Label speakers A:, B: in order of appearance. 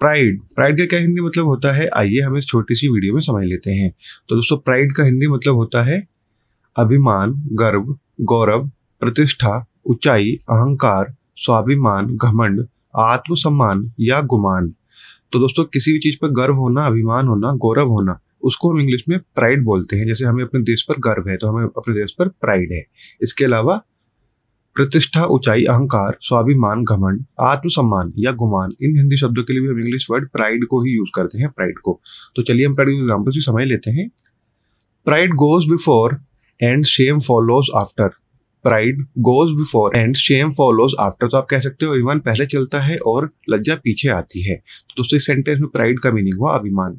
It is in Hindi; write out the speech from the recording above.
A: प्राइड प्राइड का क्या हिंदी मतलब होता है आइए हम इस छोटी सी वीडियो में समझ लेते हैं तो दोस्तों प्राइड का हिंदी मतलब होता है अभिमान गर्व गौरव प्रतिष्ठा ऊंचाई अहंकार स्वाभिमान घमंड आत्मसम्मान या गुमान तो दोस्तों किसी भी चीज़ पर गर्व होना अभिमान होना गौरव होना उसको हम इंग्लिश में प्राइड बोलते हैं जैसे हमें अपने देश पर गर्व है तो हमें अपने देश पर प्राइड है इसके अलावा प्रतिष्ठा ऊंचाई अहंकार स्वाभिमान घमंड आत्मसम्मान या गुमान इन हिंदी शब्दों के लिए भी हम इंग्लिश वर्ड प्राइड को ही यूज करते हैं प्राइड को तो चलिए हम प्राइड एग्जाम्पल भी समझ लेते हैं pride goes before and shame follows after pride goes before and shame follows after तो आप कह सकते हो अभिमान पहले चलता है और लज्जा पीछे आती है तो दोस्तों इस सेंटेंस में प्राइड का मीनिंग हुआ अभिमान